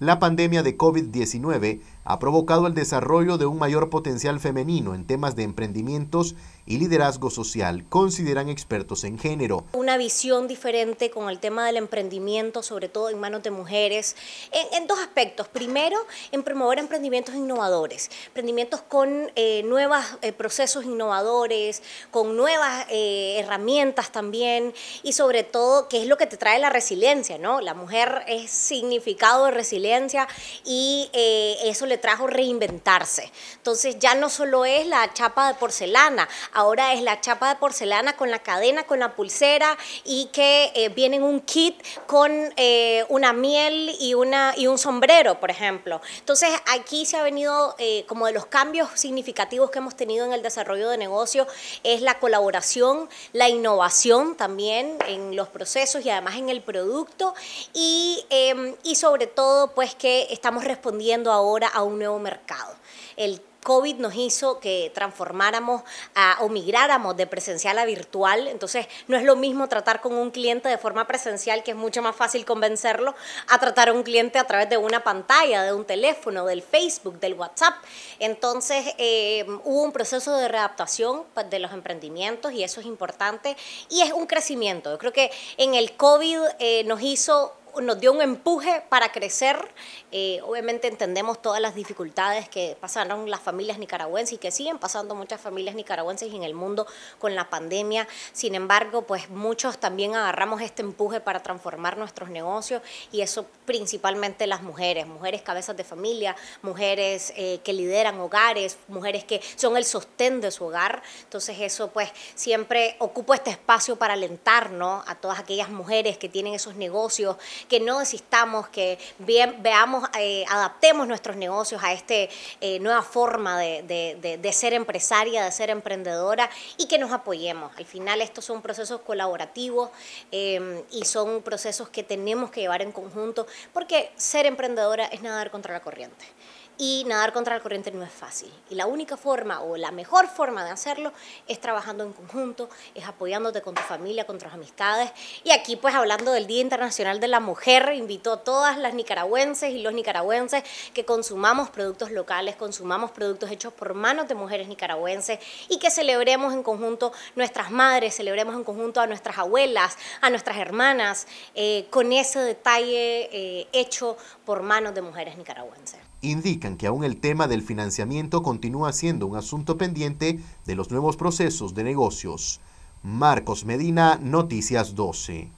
la pandemia de COVID-19 ha provocado el desarrollo de un mayor potencial femenino en temas de emprendimientos y liderazgo social, consideran expertos en género. Una visión diferente con el tema del emprendimiento, sobre todo en manos de mujeres, en, dos aspectos. Primero, en promover emprendimientos innovadores, emprendimientos con eh, nuevos eh, procesos innovadores, con nuevas eh, herramientas también y sobre todo, que es lo que te trae la resiliencia, ¿no? La mujer es significado de resiliencia y eso le trajo reinventarse. Entonces ya no solo es la chapa de porcelana, ahora es la chapa de porcelana con la cadena, con la pulsera y que eh, viene un kit con eh, una miel y, una, y un sombrero, por ejemplo. Entonces aquí se ha venido eh, como de los cambios significativos que hemos tenido en el desarrollo de negocio, es la colaboración, la innovación también en los procesos y además en el producto y, em, y sobre todo pues que estamos respondiendo ahora a un nuevo mercado. El COVID nos hizo que transformáramos a, o migráramos de presencial a virtual. Entonces, no es lo mismo tratar con un cliente de forma presencial, que es mucho más fácil convencerlo, a tratar a un cliente a través de una pantalla, de un teléfono, del Facebook, del WhatsApp. Entonces, eh, hubo un proceso de readaptación pues, de los emprendimientos y eso es importante. Y es un crecimiento. Yo creo que en el COVID eh, nos hizo nos dio un empuje para crecer. Eh, obviamente entendemos todas las dificultades que pasaron las familias nicaragüenses y que siguen pasando muchas familias nicaragüenses en el mundo con la pandemia. Sin embargo, pues muchos también agarramos este empuje para transformar nuestros negocios y eso principalmente las mujeres, mujeres cabezas de familia, mujeres eh, que lideran hogares, mujeres que son el sostén de su hogar. Entonces eso pues siempre ocupa este espacio para alentarnos a todas aquellas mujeres que tienen esos negocios, que no desistamos, que veamos, eh, adaptemos nuestros negocios a esta eh, nueva forma de, ser empresaria, de ser emprendedora y que nos apoyemos. Al final estos son procesos colaborativos em, y son procesos que tenemos que llevar en conjunto porque ser emprendedora es nadar contra la corriente y nadar contra la corriente no es fácil. Y la única forma o la mejor forma de hacerlo es trabajando en conjunto, es apoyándote con tu familia, con tus amistades. Y aquí pues hablando del Día Internacional de la Mujer, invito a todas las nicaragüenses y los nicaragüenses que consumamos productos locales, consumamos productos hechos por manos de mujeres nicaragüenses y que celebremos en conjunto nuestras madres, celebremos en conjunto a nuestras abuelas, a nuestras hermanas, eh, con ese detalle eh, hecho por manos de mujeres nicaragüenses. Indica que aún el tema del financiamiento continúa siendo un asunto pendiente de los nuevos procesos de negocios. Marcos Medina, Noticias 12.